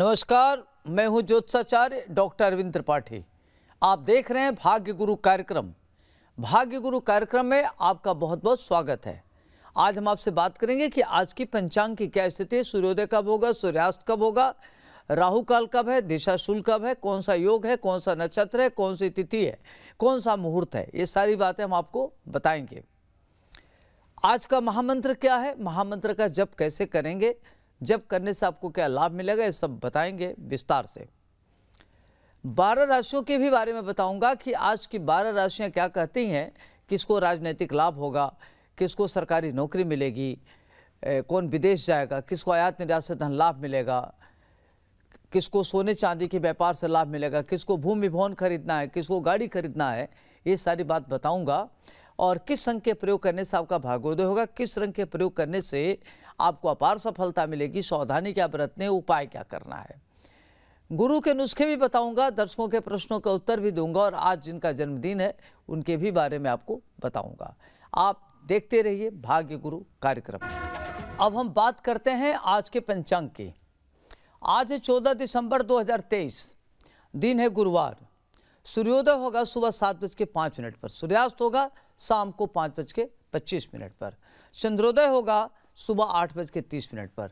नमस्कार मैं हूं ज्योत्साचार्य डॉक्टर अरविंद त्रिपाठी आप देख रहे हैं भाग्य गुरु कार्यक्रम भाग्य गुरु कार्यक्रम में आपका बहुत बहुत स्वागत है आज हम आपसे बात करेंगे कि आज की पंचांग की क्या स्थिति है सूर्योदय कब होगा सूर्यास्त कब होगा राहु काल कब है दिशाशूल कब है कौन सा योग है कौन सा नक्षत्र है कौन सी तिथि है कौन सा मुहूर्त है ये सारी बातें हम आपको बताएंगे आज का महामंत्र क्या है महामंत्र का जप कैसे करेंगे जब करने से आपको क्या लाभ मिलेगा ये सब बताएंगे विस्तार से बारह राशियों के भी बारे में बताऊंगा कि आज की बारह राशियां क्या कहती हैं किसको राजनीतिक लाभ होगा किसको सरकारी नौकरी मिलेगी कौन विदेश जाएगा किसको आयात निर्यात से धन लाभ मिलेगा किसको सोने चांदी के व्यापार से लाभ मिलेगा किसको भूमि भवन खरीदना है किसको गाड़ी खरीदना है ये सारी बात बताऊंगा और किस रंग के प्रयोग करने से आपका भागोदय होगा किस रंग के प्रयोग करने से आपको अपार सफलता मिलेगी सावधानी क्या बरतने उपाय क्या करना है गुरु के नुस्खे भी बताऊंगा दर्शकों के प्रश्नों का उत्तर भी दूंगा और आज जिनका जन्मदिन है उनके भी बारे में आपको बताऊंगा आप देखते रहिए भाग्य गुरु कार्यक्रम अब हम बात करते हैं आज के पंचांग की आज है चौदह दिसंबर 2023 दिन है गुरुवार सूर्योदय होगा सुबह सात बज के पाँच मिनट पर सूर्यास्त होगा शाम को पाँच बज के पच्चीस मिनट पर चंद्रोदय होगा सुबह आठ बज के तीस मिनट पर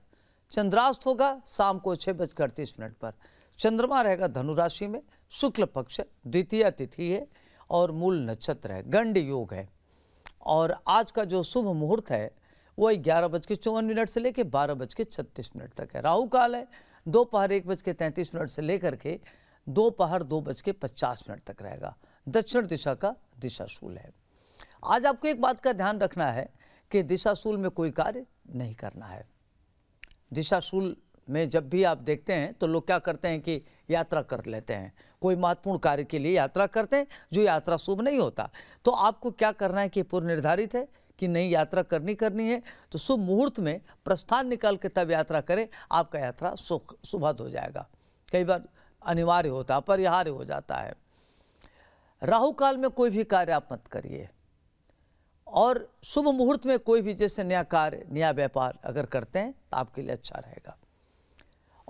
चंद्रास्त होगा शाम को छः बज के अड़तीस मिनट पर चंद्रमा रहेगा धनुराशि में शुक्ल पक्ष द्वितीय तिथि है और मूल नक्षत्र है गंड योग है और आज का जो शुभ मुहूर्त है वह ग्यारह बज के चौवन मिनट से लेकर बारह बज के छत्तीस मिनट तक है राहु काल है दोपहर एक बज के तैंतीस मिनट से लेकर के दोपहर दो बज के पचास मिनट तक रहेगा दक्षिण दिशा का दिशा शूल है आज आपको एक बात का ध्यान रखना है कि दिशाशूल में कोई कार्य नहीं करना है दिशाशूल में जब भी आप देखते हैं तो लोग क्या करते हैं कि यात्रा कर लेते हैं कोई महत्वपूर्ण कार्य के लिए यात्रा करते हैं जो यात्रा शुभ नहीं होता तो आपको क्या करना है कि पूर्व निर्धारित है कि नहीं यात्रा करनी करनी है तो शुभ मुहूर्त में प्रस्थान निकाल के तब यात्रा करें आपका यात्रा सुख सुभद हो जाएगा कई बार अनिवार्य होता अपरिहार्य हो जाता है राहु काल में कोई भी कार्य आप मत करिए और शुभ मुहूर्त में कोई भी जैसे नया कार्य नया व्यापार अगर करते हैं तो आपके लिए अच्छा रहेगा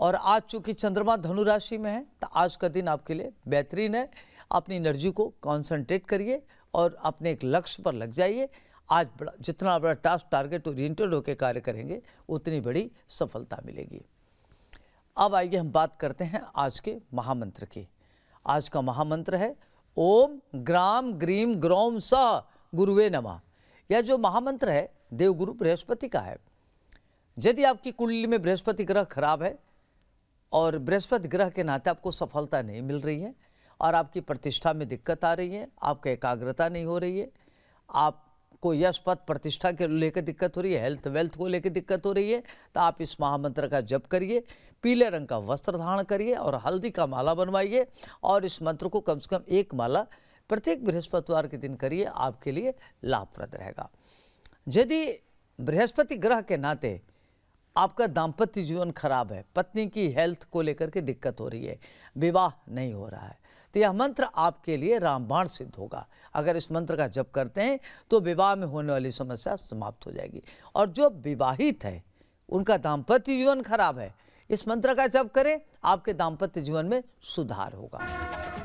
और आज चूंकि चंद्रमा धनु राशि में है तो आज का दिन आपके लिए बेहतरीन है अपनी एनर्जी को कॉन्सेंट्रेट करिए और अपने एक लक्ष्य पर लग जाइए आज बड़ा जितना बड़ा टास्क टारगेट ओरिएंटेड होकर कार्य करेंगे उतनी बड़ी सफलता मिलेगी अब आइए हम बात करते हैं आज के महामंत्र की आज का महामंत्र है ओम ग्राम ग्रीम ग्रौम स गुरुवे नमः यह जो महामंत्र है देवगुरु बृहस्पति का है यदि आपकी कुंडली में बृहस्पति ग्रह खराब है और बृहस्पति ग्रह के नाते आपको सफलता नहीं मिल रही है और आपकी प्रतिष्ठा में दिक्कत आ रही है आपका एकाग्रता नहीं हो रही है आपको यश पद प्रतिष्ठा के लेकर दिक्कत हो रही है हेल्थ वेल्थ को लेकर दिक्कत हो रही है तो आप इस महामंत्र का जप करिए पीले रंग का वस्त्र धारण करिए और हल्दी का माला बनवाइए और इस मंत्र को कम से कम एक माला प्रत्येक बृहस्पतिवार के दिन करिए आपके लिए लाभप्रद रहेगा यदि बृहस्पति ग्रह के नाते आपका दाम्पत्य जीवन खराब है पत्नी की हेल्थ को लेकर के दिक्कत हो रही है विवाह नहीं हो रहा है तो यह मंत्र आपके लिए रामबाण सिद्ध होगा अगर इस मंत्र का जप करते हैं तो विवाह में होने वाली समस्या समाप्त हो जाएगी और जो विवाहित है उनका दाम्पत्य जीवन खराब है इस मंत्र का जप करें आपके दाम्पत्य जीवन में सुधार होगा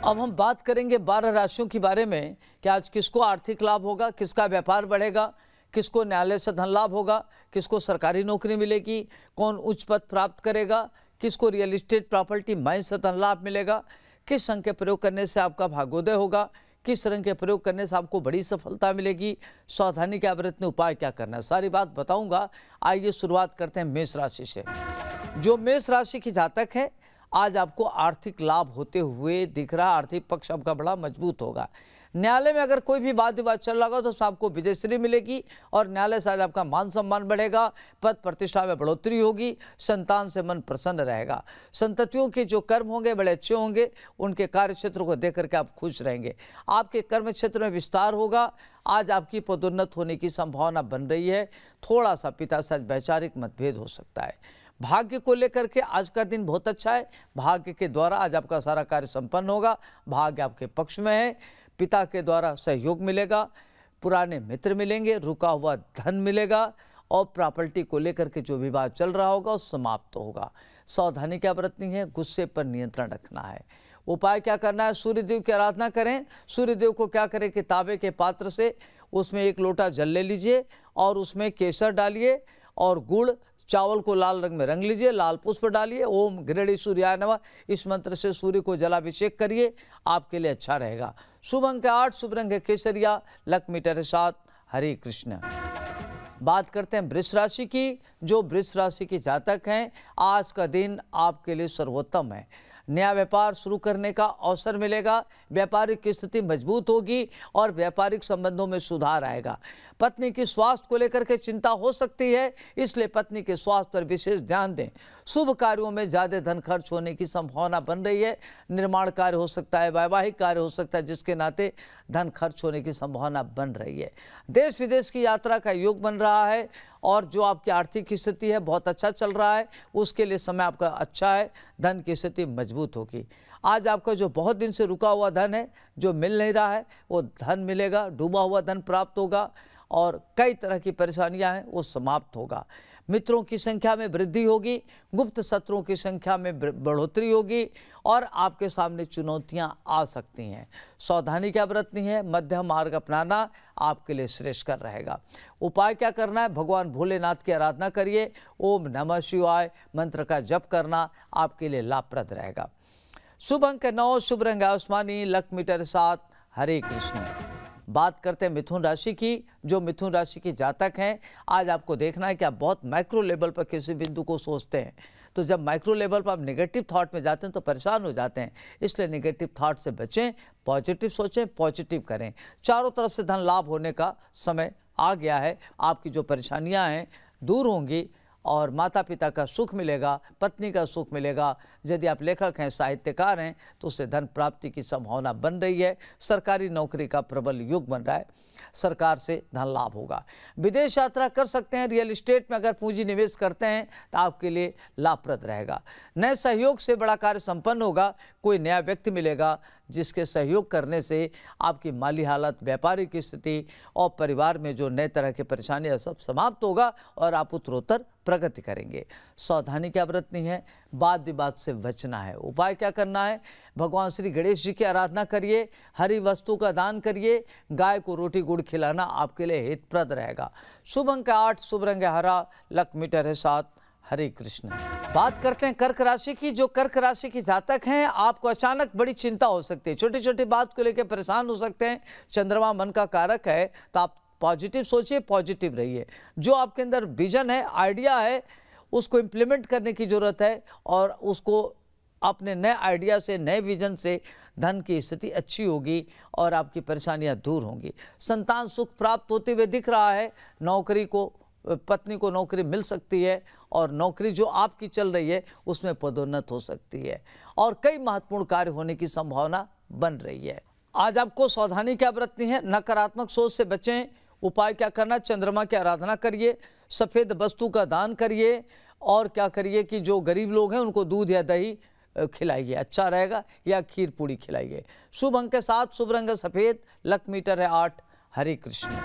अब हम बात करेंगे बारह राशियों के बारे में कि आज किसको आर्थिक लाभ होगा किसका व्यापार बढ़ेगा किसको न्यायालय से धन लाभ होगा किसको सरकारी नौकरी मिलेगी कौन उच्च पद प्राप्त करेगा किसको रियल इस्टेट प्रॉपर्टी माइन से धन लाभ मिलेगा किस संघ के प्रयोग करने से आपका भागोदय होगा किस रंग के प्रयोग करने से आपको बड़ी सफलता मिलेगी सावधानी के आवृत में उपाय क्या करना है सारी बात बताऊंगा आइए शुरुआत करते हैं मेष राशि से जो मेष राशि की जातक है आज आपको आर्थिक लाभ होते हुए दिख रहा आर्थिक पक्ष आपका बड़ा मजबूत होगा न्यायालय में अगर कोई भी वाद विवाद चल रहा होगा तो आपको विजयश्री मिलेगी और न्यायालय से आपका मान सम्मान बढ़ेगा पद प्रतिष्ठा में बढ़ोतरी होगी संतान से मन प्रसन्न रहेगा संततियों के जो कर्म होंगे बड़े अच्छे होंगे उनके कार्य क्षेत्र को देख करके आप खुश रहेंगे आपके कर्म क्षेत्र में विस्तार होगा आज आपकी पदोन्नत होने की संभावना बन रही है थोड़ा सा पिता से वैचारिक मतभेद हो सकता है भाग्य को लेकर के आज का दिन बहुत अच्छा है भाग्य के द्वारा आज आपका सारा कार्य संपन्न होगा भाग्य आपके पक्ष में है पिता के द्वारा सहयोग मिलेगा पुराने मित्र मिलेंगे रुका हुआ धन मिलेगा और प्रॉपर्टी को लेकर के जो विवाद चल रहा होगा वो समाप्त तो होगा सावधानी क्या बरतनी है गुस्से पर नियंत्रण रखना है उपाय क्या करना है सूर्यदेव की आराधना करें सूर्यदेव को क्या करें कि ताबे के पात्र से उसमें एक लोटा जल ले लीजिए और उसमें केसर डालिए और गुड़ चावल को लाल रंग में रंग लीजिए लाल पुष्प डालिए ओम घृणी सूर्याय नमः इस मंत्र से सूर्य को जलाभिषेक करिए आपके लिए अच्छा रहेगा शुभ अंक आठ शुभ रंग है केसरिया लक मीटर है सात हरे कृष्ण बात करते हैं वृक्ष राशि की जो वृक्ष राशि के जातक हैं आज का दिन आपके लिए सर्वोत्तम है नया व्यापार शुरू करने का अवसर मिलेगा व्यापारिक स्थिति मजबूत होगी और व्यापारिक संबंधों में सुधार आएगा पत्नी की स्वास्थ्य को लेकर के चिंता हो सकती है इसलिए पत्नी के स्वास्थ्य पर विशेष ध्यान दें शुभ कार्यों में ज़्यादा धन खर्च होने की संभावना बन रही है निर्माण कार्य हो सकता है वैवाहिक कार्य हो सकता है जिसके नाते धन खर्च होने की संभावना बन रही है देश विदेश की यात्रा का योग बन रहा है और जो आपकी आर्थिक स्थिति है बहुत अच्छा चल रहा है उसके लिए समय आपका अच्छा है धन की स्थिति मजबूत होगी आज आपका जो बहुत दिन से रुका हुआ धन है जो मिल नहीं रहा है वो धन मिलेगा डूबा हुआ धन प्राप्त होगा और कई तरह की परेशानियां हैं वो समाप्त होगा मित्रों की संख्या में वृद्धि होगी गुप्त सत्रों की संख्या में बढ़ोतरी होगी और आपके सामने चुनौतियां आ सकती हैं सावधानी क्या बरतनी है मध्यम मार्ग अपनाना आपके लिए श्रेष्ठ कर रहेगा उपाय क्या करना है भगवान भोलेनाथ की आराधना करिए ओम नमः शिवाय मंत्र का जप करना आपके लिए लाभप्रद रहेगा शुभ अंक नौ शुभ रंग आसमानी लक मीटर सात हरे कृष्ण बात करते हैं मिथुन राशि की जो मिथुन राशि के जातक हैं आज आपको देखना है कि आप बहुत माइक्रो लेवल पर किसी बिंदु को सोचते हैं तो जब माइक्रो लेवल पर आप नेगेटिव थॉट में जाते हैं तो परेशान हो जाते हैं इसलिए नेगेटिव थॉट से बचें पॉजिटिव सोचें पॉजिटिव करें चारों तरफ से धन लाभ होने का समय आ गया है आपकी जो परेशानियाँ हैं दूर होंगी और माता पिता का सुख मिलेगा पत्नी का सुख मिलेगा यदि आप लेखक हैं साहित्यकार हैं तो उससे धन प्राप्ति की संभावना बन रही है सरकारी नौकरी का प्रबल युग बन रहा है सरकार से धन लाभ होगा विदेश यात्रा कर सकते हैं रियल इस्टेट में अगर पूंजी निवेश करते हैं तो आपके लिए लाभप्रद रहेगा नए सहयोग से बड़ा कार्य संपन्न होगा कोई नया व्यक्ति मिलेगा जिसके सहयोग करने से आपकी माली हालत व्यापारिक स्थिति और परिवार में जो नए तरह की परेशानियाँ सब समाप्त होगा और आप उत्तरोत्तर प्रगति करेंगे सावधानी क्या आवृत्ति है बाद विवाद से से बचना है उपाय क्या करना है भगवान श्री गणेश जी की आराधना करिए हरी वस्तु का दान करिए गाय को रोटी गुड़ खिलाना आपके लिए हितप्रद रहेगा शुभ अंक आठ शुभ रंग हरा लक मीटर है सात हरे कृष्ण बात करते हैं कर्क राशि की जो कर्क राशि की जातक हैं आपको अचानक बड़ी चिंता हो सकती है छोटी छोटी बात को लेकर परेशान हो सकते हैं चंद्रमा मन का कारक है तो आप पॉजिटिव सोचिए पॉजिटिव रहिए जो आपके अंदर विजन है आइडिया है उसको इम्प्लीमेंट करने की ज़रूरत है और उसको अपने नए आइडिया से नए विजन से धन की स्थिति अच्छी होगी और आपकी परेशानियां दूर होंगी संतान सुख प्राप्त होते हुए दिख रहा है नौकरी को पत्नी को नौकरी मिल सकती है और नौकरी जो आपकी चल रही है उसमें पदोन्नत हो सकती है और कई महत्वपूर्ण कार्य होने की संभावना बन रही है आज आपको सावधानी क्या बरतनी है नकारात्मक सोच से बचें उपाय क्या करना चंद्रमा की आराधना करिए सफ़ेद वस्तु का दान करिए और क्या करिए कि जो गरीब लोग हैं उनको दूध या दही खिलाइए अच्छा रहेगा या खीर पूड़ी खिलाइए शुभ अंक के साथ शुभ रंग सफ़ेद लक मीटर है आठ हरे कृष्ण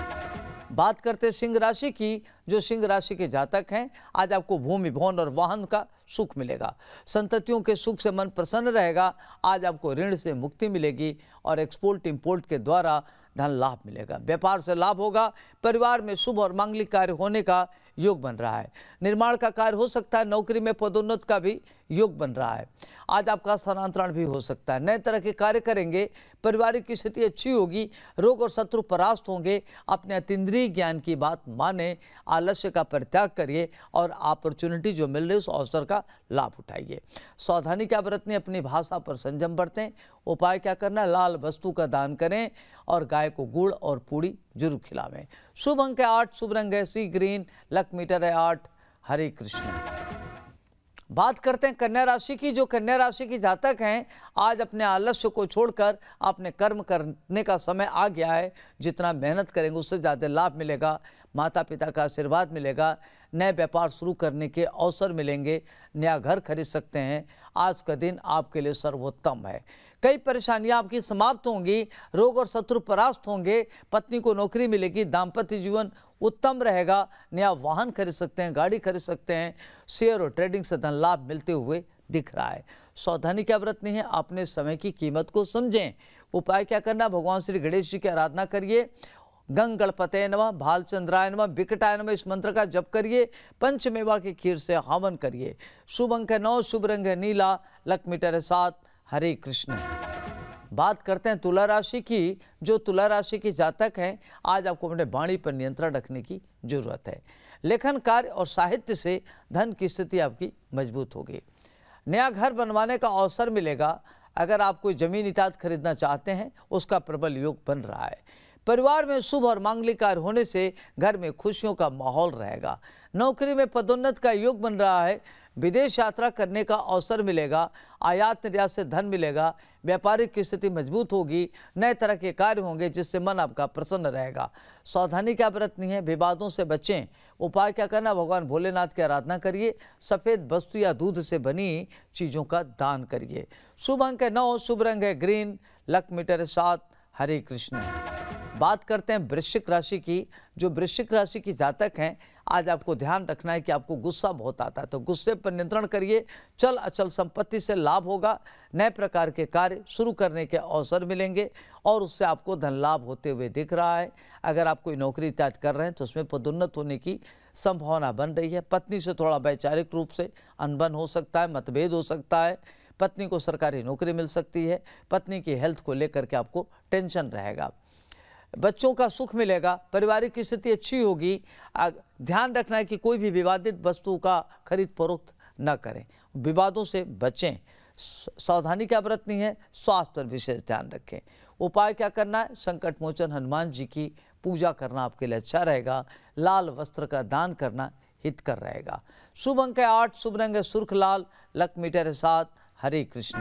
बात करते सिंह राशि की जो सिंह राशि के जातक हैं आज आपको भूमि भवन और वाहन का सुख मिलेगा संततियों के सुख से मन प्रसन्न रहेगा आज आपको ऋण से मुक्ति मिलेगी और एक्सपोर्ट इंपोर्ट के द्वारा धन लाभ मिलेगा व्यापार से लाभ होगा परिवार में शुभ और मांगलिक कार्य होने का योग बन रहा है निर्माण का कार्य हो सकता है नौकरी में पदोन्नत का भी योग बन रहा है आज आपका स्थानांतरण भी हो सकता है नए तरह के कार्य करेंगे पारिवारिक की स्थिति अच्छी होगी रोग और शत्रु परास्त होंगे अपने अतिद्रीय ज्ञान की बात माने आलस्य का परित्याग करिए और अपॉर्चुनिटी जो मिल रही है उस अवसर का लाभ उठाइए सावधानी क्या बरतने अपनी भाषा पर संयम बरतें उपाय क्या करना लाल वस्तु का दान करें और गाय को गुड़ और पूड़ी जरूर खिलावें शुभ अंक है आठ शुभ रंग है सी ग्रीन लक मीटर है आठ हरे कृष्ण बात करते हैं कन्या राशि की जो कन्या राशि की जातक हैं आज अपने आलस्य को छोड़कर आपने कर्म करने का समय आ गया है जितना मेहनत करेंगे उससे ज़्यादा लाभ मिलेगा माता पिता का आशीर्वाद मिलेगा नए व्यापार शुरू करने के अवसर मिलेंगे नया घर खरीद सकते हैं आज का दिन आपके लिए सर्वोत्तम है कई परेशानियां आपकी समाप्त होंगी रोग और शत्रु परास्त होंगे पत्नी को नौकरी मिलेगी दाम्पत्य जीवन उत्तम रहेगा नया वाहन खरीद सकते हैं गाड़ी खरीद सकते हैं शेयर और ट्रेडिंग से धन लाभ मिलते हुए दिख रहा है सावधानी क्या बरतनी है अपने समय की कीमत को समझें उपाय क्या करना भगवान श्री गणेश जी की आराधना करिए गंग गणपते नम भालचंद्राय नम विकटाय नम इस मंत्र का जप करिए पंचमेवा के खीर से हवन करिए शुभ अंक है नौ शुभ रंग है नीला लक्ष्मी टर सात हरे कृष्ण बात करते हैं तुला राशि की जो तुला राशि की जातक हैं आज आपको अपने वाणी पर नियंत्रण रखने की जरूरत है लेखन कार्य और साहित्य से धन की स्थिति आपकी मजबूत होगी नया घर बनवाने का अवसर मिलेगा अगर आप कोई ज़मीन इताद खरीदना चाहते हैं उसका प्रबल योग बन रहा है परिवार में शुभ और मांगलिक कार्य होने से घर में खुशियों का माहौल रहेगा नौकरी में पदोन्नत का योग बन रहा है विदेश यात्रा करने का अवसर मिलेगा आयात निर्यात से धन मिलेगा व्यापारिक स्थिति मजबूत होगी नए तरह के कार्य होंगे जिससे मन आपका प्रसन्न रहेगा सावधानी क्या बरतनी है विवादों से बचें उपाय क्या करना भगवान भोलेनाथ की आराधना करिए सफ़ेद वस्तु या दूध से बनी चीज़ों का दान करिए शुभ अंक है नौ शुभ रंग है ग्रीन लक मीटर सात हरे कृष्ण बात करते हैं वृश्चिक राशि की जो वृश्चिक राशि की जातक हैं आज आपको ध्यान रखना है कि आपको गुस्सा बहुत आता है तो गुस्से पर नियंत्रण करिए चल अचल संपत्ति से लाभ होगा नए प्रकार के कार्य शुरू करने के अवसर मिलेंगे और उससे आपको धन लाभ होते हुए दिख रहा है अगर आप कोई नौकरी त्याग कर रहे हैं तो उसमें पदोन्नत होने की संभावना बन रही है पत्नी से थोड़ा वैचारिक रूप से अनबन हो सकता है मतभेद हो सकता है पत्नी को सरकारी नौकरी मिल सकती है पत्नी की हेल्थ को लेकर के आपको टेंशन रहेगा बच्चों का सुख मिलेगा पारिवारिक की स्थिति अच्छी होगी ध्यान रखना है कि कोई भी विवादित वस्तु का खरीद फरोख्त न करें विवादों से बचें सावधानी क्या बरतनी है स्वास्थ्य पर विशेष ध्यान रखें उपाय क्या करना है संकट मोचन हनुमान जी की पूजा करना आपके लिए अच्छा रहेगा लाल वस्त्र का दान करना हित कर रहेगा शुभ अंक है आठ शुभ रंग है सुर्ख लाल लक मीटर है सात हरे कृष्ण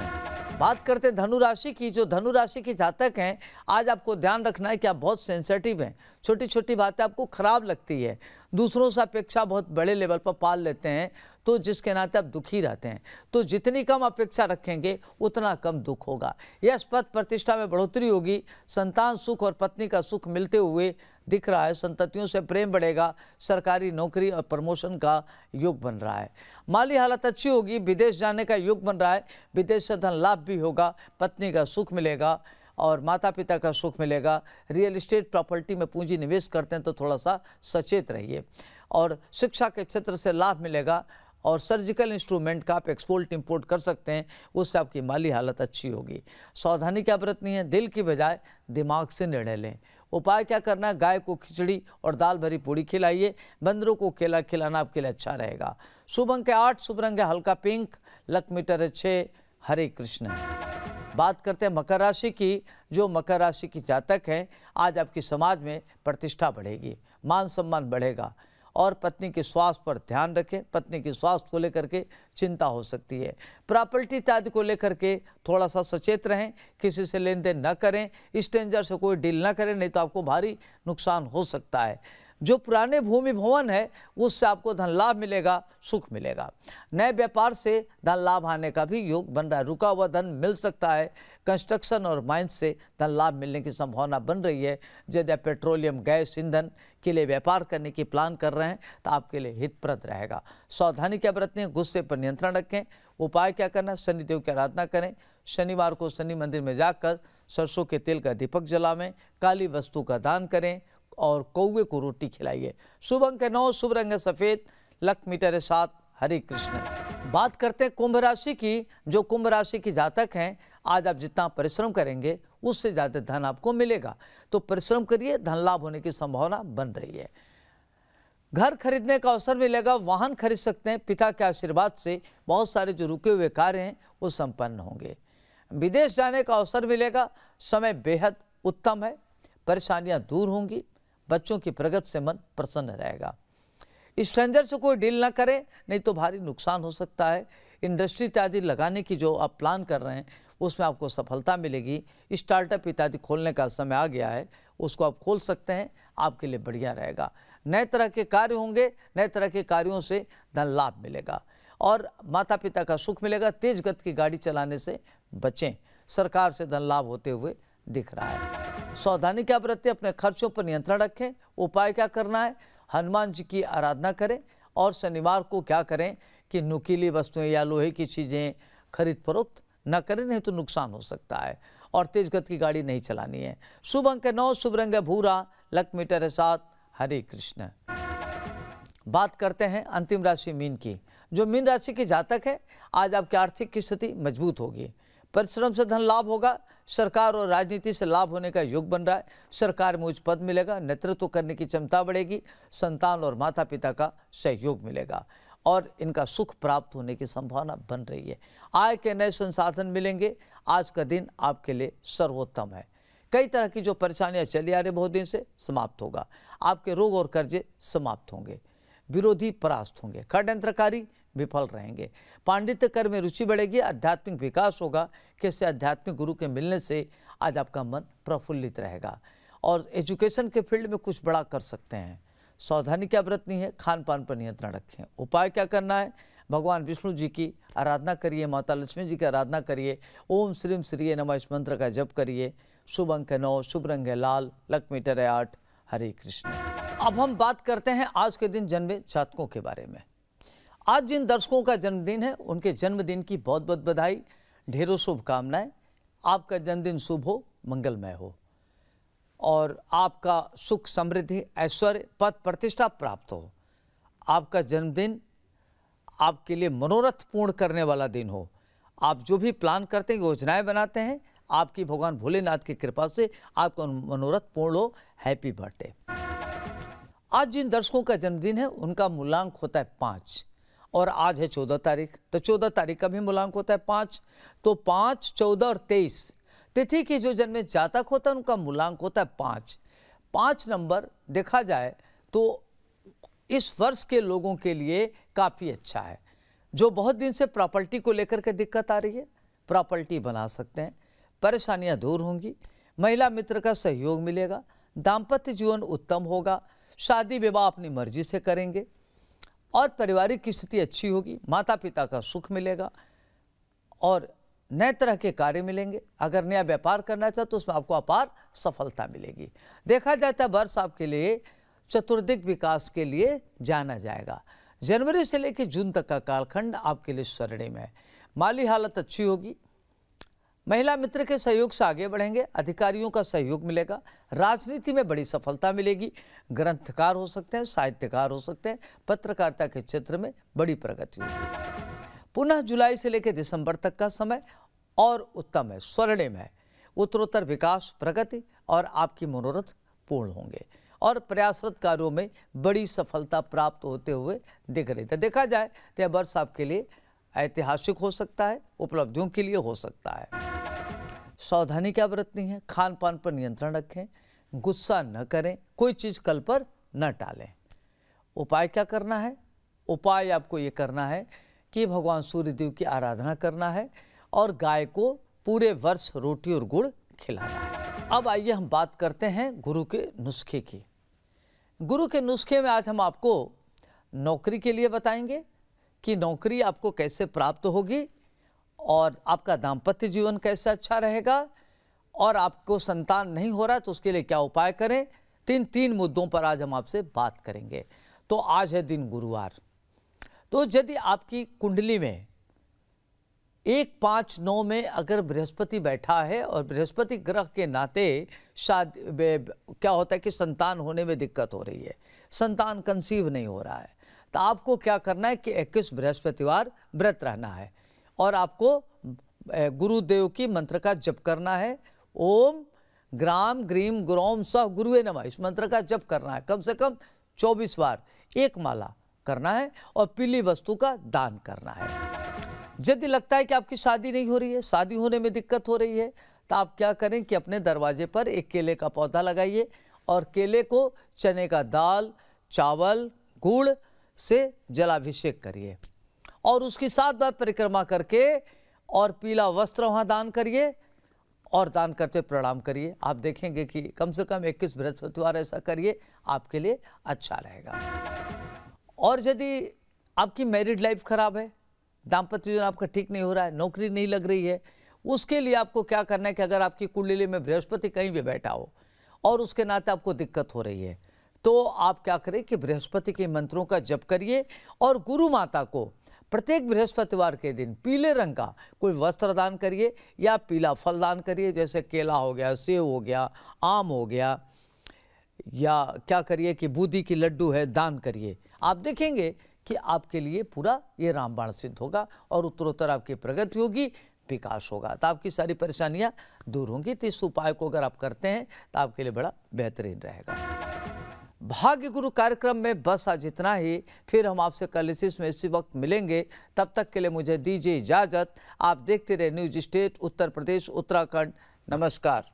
बात करते धनु राशि की जो धनु राशि के जातक हैं आज आपको ध्यान रखना है कि आप बहुत सेंसिटिव हैं छोटी छोटी बातें आपको खराब लगती है दूसरों से अपेक्षा बहुत बड़े लेवल पर पाल लेते हैं तो जिसके नाते आप दुखी रहते हैं तो जितनी कम अपेक्षा रखेंगे उतना कम दुख होगा यश पद प्रतिष्ठा में बढ़ोतरी होगी संतान सुख और पत्नी का सुख मिलते हुए दिख रहा है संततियों से प्रेम बढ़ेगा सरकारी नौकरी और प्रमोशन का योग बन रहा है माली हालत अच्छी होगी विदेश जाने का योग बन रहा है विदेश से धन लाभ भी होगा पत्नी का सुख मिलेगा और माता पिता का सुख मिलेगा रियल इस्टेट प्रॉपर्टी में पूंजी निवेश करते हैं तो थोड़ा सा सचेत रहिए और शिक्षा के क्षेत्र से लाभ मिलेगा और सर्जिकल इंस्ट्रूमेंट का आप एक्सपोर्ट इम्पोर्ट कर सकते हैं उससे आपकी माली हालत अच्छी होगी सावधानी क्या बरतनी है दिल की बजाय दिमाग से निर्णय लें उपाय क्या करना है गाय को खिचड़ी और दाल भरी पूड़ी खिलाइए बंदरों को केला खिलाना आपके लिए अच्छा रहेगा शुभ अंक है आठ शुभ रंग है हल्का पिंक लक मीटर है छः हरे कृष्ण बात करते हैं मकर राशि की जो मकर राशि की जातक है आज आपकी समाज में प्रतिष्ठा बढ़ेगी मान सम्मान बढ़ेगा और पत्नी के स्वास्थ्य पर ध्यान रखें पत्नी के स्वास्थ्य को लेकर के चिंता हो सकती है प्रॉपर्टी इत्यादि को लेकर के थोड़ा सा सचेत रहें किसी से लेन देन न करें स्ट्रेंजर से कोई डील ना करें नहीं तो आपको भारी नुकसान हो सकता है जो पुराने भूमि भवन है उससे आपको धन लाभ मिलेगा सुख मिलेगा नए व्यापार से धन लाभ आने का भी योग बन रहा है रुका हुआ धन मिल सकता है कंस्ट्रक्शन और माइंस से धन लाभ मिलने की संभावना बन रही है यदि आप पेट्रोलियम गैस ईंधन के लिए व्यापार करने की प्लान कर रहे हैं तो आपके लिए हितप्रद रहेगा सावधानी क्या बरतने गुस्से पर नियंत्रण रखें उपाय क्या करना शनिदेव की आराधना करें शनिवार को शनि मंदिर में जाकर सरसों के तेल का दीपक जलावें काली वस्तु का दान करें और कौए को रोटी खिलाइए शुभ अंक नौ शुभ रंग है सफ़ेद लक मीटर है सात हरे कृष्ण बात करते हैं कुंभ राशि की जो कुंभ राशि की जातक हैं आज आप जितना परिश्रम करेंगे उससे ज़्यादा धन आपको मिलेगा तो परिश्रम करिए धन लाभ होने की संभावना बन रही है घर खरीदने का अवसर मिलेगा वाहन खरीद सकते हैं पिता के आशीर्वाद से बहुत सारे जो रुके हुए कार्य हैं वो संपन्न होंगे विदेश जाने का अवसर मिलेगा समय बेहद उत्तम है परेशानियां दूर होंगी बच्चों की प्रगति से मन प्रसन्न रहेगा स्ट्रेंजर से कोई डील ना करें नहीं तो भारी नुकसान हो सकता है इंडस्ट्री इत्यादि लगाने की जो आप प्लान कर रहे हैं उसमें आपको सफलता मिलेगी स्टार्टअप इत्यादि खोलने का समय आ गया है उसको आप खोल सकते हैं आपके लिए बढ़िया रहेगा नए तरह के कार्य होंगे नए तरह के कार्यों से धन लाभ मिलेगा और माता पिता का सुख मिलेगा तेज गति की गाड़ी चलाने से बचें सरकार से धन लाभ होते हुए दिख रहा है सावधानी क्या बरतें अपने खर्चों पर नियंत्रण रखें उपाय क्या करना है हनुमान जी की आराधना करें और शनिवार को क्या करें कि नुकीली वस्तुएं या लोहे की चीज़ें खरीद फरोख्त न करें नहीं तो नुकसान हो सकता है और तेज गति की गाड़ी नहीं चलानी है शुभ अंक नौ शुभ रंग है भूरा लक मीटर है सात हरे कृष्ण बात करते हैं अंतिम राशि मीन की जो मीन राशि के जातक है आज आपकी आर्थिक स्थिति मजबूत होगी परिश्रम से धन लाभ होगा सरकार और राजनीति से लाभ होने का योग बन रहा है सरकार में उच्च पद मिलेगा नेतृत्व करने की क्षमता बढ़ेगी संतान और माता पिता का सहयोग मिलेगा और इनका सुख प्राप्त होने की संभावना बन रही है आय के नए संसाधन मिलेंगे आज का दिन आपके लिए सर्वोत्तम है कई तरह की जो परेशानियां चली आ रही बहुत दिन से समाप्त होगा आपके रोग और कर्जे समाप्त होंगे विरोधी परास्त होंगे षड्यंत्रकारी विफल रहेंगे पांडित्य कर में रुचि बढ़ेगी आध्यात्मिक विकास होगा कैसे आध्यात्मिक गुरु के मिलने से आज आपका मन प्रफुल्लित रहेगा और एजुकेशन के फील्ड में कुछ बड़ा कर सकते हैं सावधानी क्या बरतनी है खान पान पर नियंत्रण रखें उपाय क्या करना है भगवान विष्णु जी की आराधना करिए माता लक्ष्मी जी की आराधना करिए ओम श्रीम श्री नम इस मंत्र का जप करिए शुभ अंक है नौ शुभ रंग है लाल लक मीटर है आठ हरे कृष्ण अब हम बात करते हैं आज के दिन जन्मे जातकों के बारे में आज जिन दर्शकों का जन्मदिन है उनके जन्मदिन की बहुत बहुत बधाई ढेरों शुभकामनाएं आपका जन्मदिन शुभ हो मंगलमय हो और आपका सुख समृद्धि ऐश्वर्य पद प्रतिष्ठा प्राप्त हो आपका जन्मदिन आपके लिए मनोरथ पूर्ण करने वाला दिन हो आप जो भी प्लान करते हैं योजनाएं बनाते हैं आपकी भगवान भोलेनाथ की कृपा से आपका मनोरथ पूर्ण हो हैप्पी बर्थडे आज जिन दर्शकों का जन्मदिन है उनका मूल्यांक होता है पाँच और आज है चौदह तारीख तो चौदह तारीख का भी मूलांक होता है पाँच तो पाँच चौदह और तेईस तिथि की जो जन्म जातक होता है उनका मूलांक होता है पाँच पाँच नंबर देखा जाए तो इस वर्ष के लोगों के लिए काफ़ी अच्छा है जो बहुत दिन से प्रॉपर्टी को लेकर के दिक्कत आ रही है प्रॉपर्टी बना सकते हैं परेशानियां दूर होंगी महिला मित्र का सहयोग मिलेगा दाम्पत्य जीवन उत्तम होगा शादी विवाह अपनी मर्जी से करेंगे और पारिवारिक की स्थिति अच्छी होगी माता पिता का सुख मिलेगा और नए तरह के कार्य मिलेंगे अगर नया व्यापार करना चाहते तो उसमें आपको अपार सफलता मिलेगी देखा जाता है वर्ष आपके लिए चतुर्दिक विकास के लिए जाना जाएगा जनवरी से लेकर जून तक का कालखंड आपके लिए स्वर्णिम है माली हालत अच्छी होगी महिला मित्र के सहयोग से आगे बढ़ेंगे अधिकारियों का सहयोग मिलेगा राजनीति में बड़ी सफलता मिलेगी ग्रंथकार हो सकते हैं साहित्यकार हो सकते हैं पत्रकारिता के क्षेत्र में बड़ी प्रगति होगी पुनः जुलाई से लेकर दिसंबर तक का समय और उत्तम है स्वर्णिम है उत्तरोत्तर विकास प्रगति और आपकी मनोरथ पूर्ण होंगे और प्रयासरत कार्यों में बड़ी सफलता प्राप्त होते हुए दिख रही थे तो देखा जाए तो यह वर्ष आपके लिए ऐतिहासिक हो सकता है उपलब्धियों के लिए हो सकता है सावधानी क्या बरतनी है खान पान पर नियंत्रण रखें गुस्सा न करें कोई चीज़ कल पर न टालें उपाय क्या करना है उपाय आपको ये करना है कि भगवान सूर्यदेव की आराधना करना है और गाय को पूरे वर्ष रोटी और गुड़ खिलाना है अब आइए हम बात करते हैं गुरु के नुस्खे की गुरु के नुस्खे में आज हम आपको नौकरी के लिए बताएंगे कि नौकरी आपको कैसे प्राप्त होगी और आपका दाम्पत्य जीवन कैसे अच्छा रहेगा और आपको संतान नहीं हो रहा तो उसके लिए क्या उपाय करें तीन तीन मुद्दों पर आज हम आपसे बात करेंगे तो आज है दिन गुरुवार तो यदि आपकी कुंडली में एक पाँच नौ में अगर बृहस्पति बैठा है और बृहस्पति ग्रह के नाते शादी क्या होता है कि संतान होने में दिक्कत हो रही है संतान कंसीव नहीं हो रहा है तो आपको क्या करना है कि इक्कीस बृहस्पतिवार व्रत रहना है और आपको गुरुदेव की मंत्र का जप करना है ओम ग्राम ग्रीम ग्रोम सह गुरु नम इस मंत्र का जप करना है कम से कम चौबीस बार एक माला करना है और पीली वस्तु का दान करना है यदि लगता है कि आपकी शादी नहीं हो रही है शादी होने में दिक्कत हो रही है तो आप क्या करें कि अपने दरवाजे पर एक केले का पौधा लगाइए और केले को चने का दाल चावल गुड़ से जलाभिषेक करिए और उसकी सात बार परिक्रमा करके और पीला वस्त्र वहाँ दान करिए और दान करते प्रणाम करिए आप देखेंगे कि कम से कम 21 बृहस्पतिवार ऐसा करिए आपके लिए अच्छा रहेगा और यदि आपकी मैरिड लाइफ खराब है दाम्पत्य जीवन आपका ठीक नहीं हो रहा है नौकरी नहीं लग रही है उसके लिए आपको क्या करना है कि अगर आपकी कुंडली में बृहस्पति कहीं भी बैठा हो और उसके नाते आपको दिक्कत हो रही है तो आप क्या करें कि बृहस्पति के मंत्रों का जप करिए और गुरु माता को प्रत्येक बृहस्पतिवार के दिन पीले रंग का कोई वस्त्र दान करिए या पीला फल दान करिए जैसे केला हो गया सेब हो गया आम हो गया या क्या करिए कि बूंदी की लड्डू है दान करिए आप देखेंगे कि आपके लिए पूरा ये रामबाण सिद्ध होगा और उत्तरोत्तर आपकी प्रगति होगी विकास होगा तो आपकी सारी परेशानियाँ दूर होंगी तो इस उपाय को अगर आप करते हैं तो आपके लिए बड़ा बेहतरीन रहेगा भाग्य गुरु कार्यक्रम में बस आज इतना ही फिर हम आपसे कल इसी में इसी वक्त मिलेंगे तब तक के लिए मुझे दीजिए इजाज़त आप देखते रहे न्यूज स्टेट उत्तर प्रदेश उत्तराखंड नमस्कार